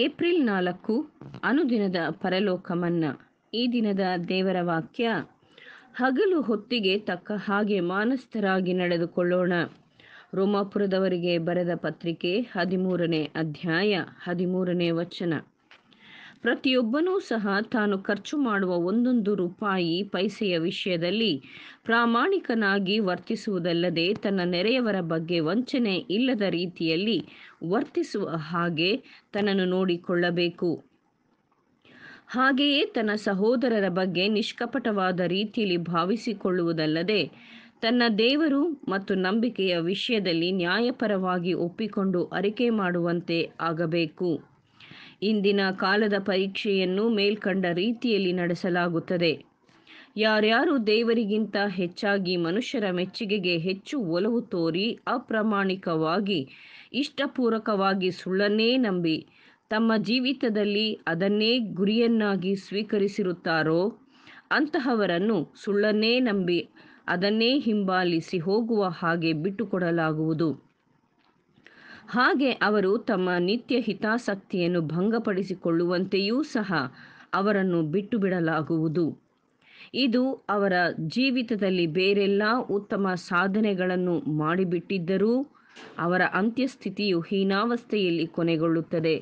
April ನಾಲ್ಕು ಅನುದಿನದ ಪರಲೋಕ ಈ ದಿನದ ದೇವರ ವಾಕ್ಯ ಹಗಲು ಹೊತ್ತಿಗೆ ತಕ್ಕ ಹಾಗೆ ಮಾನಸ್ಥರಾಗಿ ನಡೆದುಕೊಳ್ಳೋಣ ರೋಮಾಪುರದವರಿಗೆ ಬರೆದ ಪತ್ರಿಕೆ ಹದಿಮೂರನೇ ಅಧ್ಯಾಯ ಹದಿಮೂರನೇ ವಚನ ಪ್ರತಿಯೊಬ್ಬನೂ ಸಹ ತಾನು ಖರ್ಚು ಮಾಡುವ ಒಂದೊಂದು ರೂಪಾಯಿ ಪೈಸೆಯ ವಿಷಯದಲ್ಲಿ ಪ್ರಾಮಾಣಿಕನಾಗಿ ವರ್ತಿಸುವುದಲ್ಲದೆ ತನ್ನ ನೆರೆಯವರ ಬಗ್ಗೆ ವಂಚನೆ ಇಲ್ಲದ ರೀತಿಯಲ್ಲಿ ವರ್ತಿಸುವ ಹಾಗೆ ತನ್ನನ್ನು ನೋಡಿಕೊಳ್ಳಬೇಕು ಹಾಗೆಯೇ ತನ್ನ ಸಹೋದರರ ಬಗ್ಗೆ ನಿಷ್ಕಪಟವಾದ ರೀತಿಯಲ್ಲಿ ಭಾವಿಸಿಕೊಳ್ಳುವುದಲ್ಲದೆ ತನ್ನ ದೇವರು ಮತ್ತು ನಂಬಿಕೆಯ ವಿಷಯದಲ್ಲಿ ನ್ಯಾಯಪರವಾಗಿ ಒಪ್ಪಿಕೊಂಡು ಅರಿಕೆ ಮಾಡುವಂತೆ ಆಗಬೇಕು ಇಂದಿನ ಕಾಲದ ಪರೀಕ್ಷೆಯನ್ನು ಮೇಲ್ಕಂಡ ರೀತಿಯಲ್ಲಿ ನಡೆಸಲಾಗುತ್ತದೆ ಯಾರ್ಯಾರು ದೇವರಿಗಿಂತ ಹೆಚ್ಚಾಗಿ ಮನುಷ್ಯರ ಮೆಚ್ಚುಗೆಗೆ ಹೆಚ್ಚು ಒಲವು ತೋರಿ ಅಪ್ರಾಮಾಣಿಕವಾಗಿ ಇಷ್ಟಪೂರಕವಾಗಿ ಸುಳ್ಳನ್ನೇ ನಂಬಿ ತಮ್ಮ ಜೀವಿತದಲ್ಲಿ ಅದನ್ನೇ ಗುರಿಯನ್ನಾಗಿ ಸ್ವೀಕರಿಸಿರುತ್ತಾರೋ ಅಂತಹವರನ್ನು ಸುಳ್ಳನ್ನೇ ನಂಬಿ ಅದನ್ನೇ ಹಿಂಬಾಲಿಸಿ ಹೋಗುವ ಹಾಗೆ ಬಿಟ್ಟುಕೊಡಲಾಗುವುದು ಹಾಗೆ ಅವರು ತಮ್ಮ ನಿತ್ಯ ಹಿತಾಸಕ್ತಿಯನ್ನು ಭಂಗಪಡಿಸಿಕೊಳ್ಳುವಂತೆಯೂ ಸಹ ಅವರನ್ನು ಬಿಟ್ಟು ಬಿಡಲಾಗುವುದು ಇದು ಅವರ ಜೀವಿತದಲ್ಲಿ ಬೇರೆಲ್ಲ ಉತ್ತಮ ಸಾಧನೆಗಳನ್ನು ಮಾಡಿಬಿಟ್ಟಿದ್ದರೂ ಅವರ ಅಂತ್ಯಸ್ಥಿತಿಯು ಹೀನಾವಸ್ಥೆಯಲ್ಲಿ ಕೊನೆಗೊಳ್ಳುತ್ತದೆ